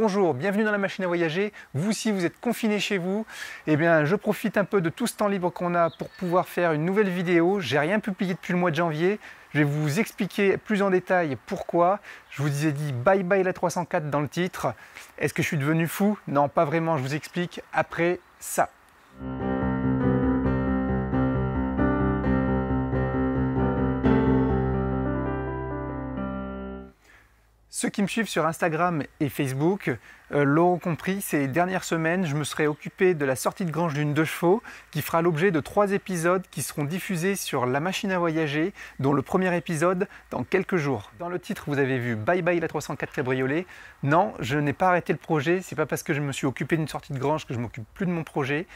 bonjour, bienvenue dans la machine à voyager. Vous si vous êtes confiné chez vous, eh bien je profite un peu de tout ce temps libre qu'on a pour pouvoir faire une nouvelle vidéo. J'ai rien publié depuis le mois de janvier. Je vais vous expliquer plus en détail pourquoi. Je vous ai dit bye bye la 304 dans le titre. Est-ce que je suis devenu fou Non, pas vraiment, je vous explique après ça. Ceux qui me suivent sur Instagram et Facebook euh, l'auront compris, ces dernières semaines, je me serai occupé de la sortie de grange d'une deux chevaux qui fera l'objet de trois épisodes qui seront diffusés sur La machine à voyager, dont le premier épisode dans quelques jours. Dans le titre, vous avez vu Bye bye la 304 cabriolet. Non, je n'ai pas arrêté le projet, c'est pas parce que je me suis occupé d'une sortie de grange que je m'occupe plus de mon projet.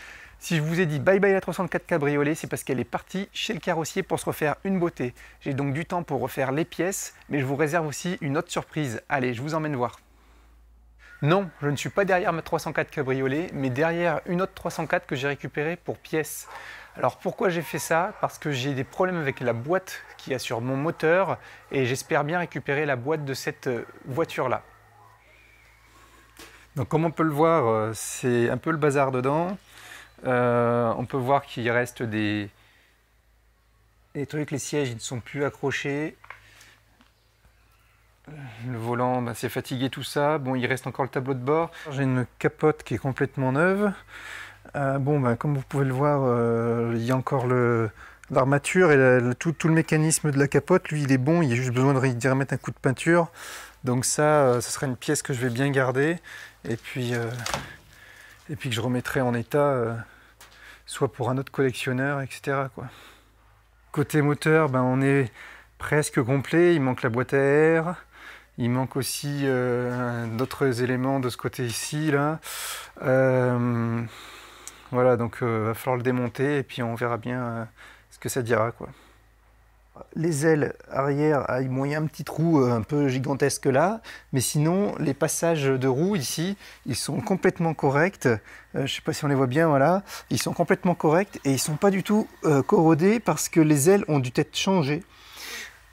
Si je vous ai dit bye bye la 304 cabriolet, c'est parce qu'elle est partie chez le carrossier pour se refaire une beauté. J'ai donc du temps pour refaire les pièces, mais je vous réserve aussi une autre surprise. Allez, je vous emmène voir. Non, je ne suis pas derrière ma 304 cabriolet, mais derrière une autre 304 que j'ai récupérée pour pièces. Alors pourquoi j'ai fait ça Parce que j'ai des problèmes avec la boîte qui a sur mon moteur et j'espère bien récupérer la boîte de cette euh, voiture-là. Donc comme on peut le voir, euh, c'est un peu le bazar dedans. Euh, on peut voir qu'il reste des, trucs, les sièges ils ne sont plus accrochés. Le volant ben, c'est fatigué tout ça. Bon il reste encore le tableau de bord. J'ai une capote qui est complètement neuve. Euh, bon ben, comme vous pouvez le voir, euh, il y a encore l'armature et tout, le mécanisme de la capote, lui il est bon, il y a juste besoin d'y remettre un coup de peinture. Donc ça, ce sera une pièce que je vais bien garder. Et puis et puis que je remettrai en état, euh, soit pour un autre collectionneur, etc. Quoi. Côté moteur, ben, on est presque complet, il manque la boîte à air, il manque aussi euh, d'autres éléments de ce côté ici, là. Euh, voilà, donc il va falloir le démonter et puis on verra bien ce que ça dira, quoi les ailes arrière, moyen il y un petit trou euh, un peu gigantesque là, mais sinon les passages de roues ici, ils sont complètement corrects. Euh, je ne sais pas si on les voit bien, voilà. Ils sont complètement corrects et ils sont pas du tout euh, corrodés parce que les ailes ont dû être changées.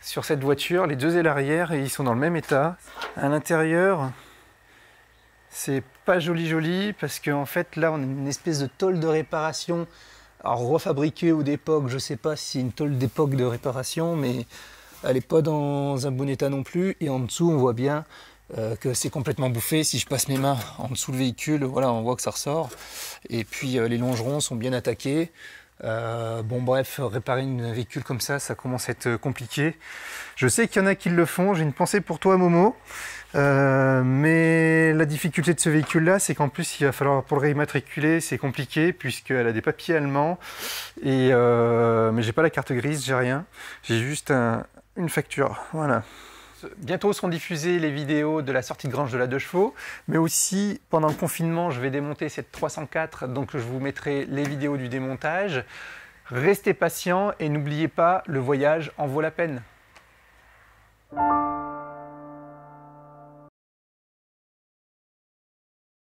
Sur cette voiture, les deux ailes arrière, ils sont dans le même état. À l'intérieur, c'est pas joli joli parce qu'en en fait là on a une espèce de tôle de réparation alors refabriqué ou d'époque, je sais pas si une tôle d'époque de réparation, mais elle n'est pas dans un bon état non plus. Et en dessous, on voit bien euh, que c'est complètement bouffé. Si je passe mes mains en dessous le véhicule, voilà, on voit que ça ressort. Et puis euh, les longerons sont bien attaqués. Euh, bon bref, réparer un véhicule comme ça, ça commence à être compliqué. Je sais qu'il y en a qui le font, j'ai une pensée pour toi Momo, mais la difficulté de ce véhicule-là, c'est qu'en plus, il va falloir pour le réimmatriculer, c'est compliqué puisqu'elle a des papiers allemands. Et euh, mais j'ai pas la carte grise, j'ai rien. J'ai juste une facture. Voilà. Bientôt seront diffusées les vidéos de la sortie de grange de la deux chevaux, mais aussi pendant le confinement, je vais démonter cette 304, donc je vous mettrai les vidéos du démontage. Restez patient et n'oubliez pas, le voyage en vaut la peine.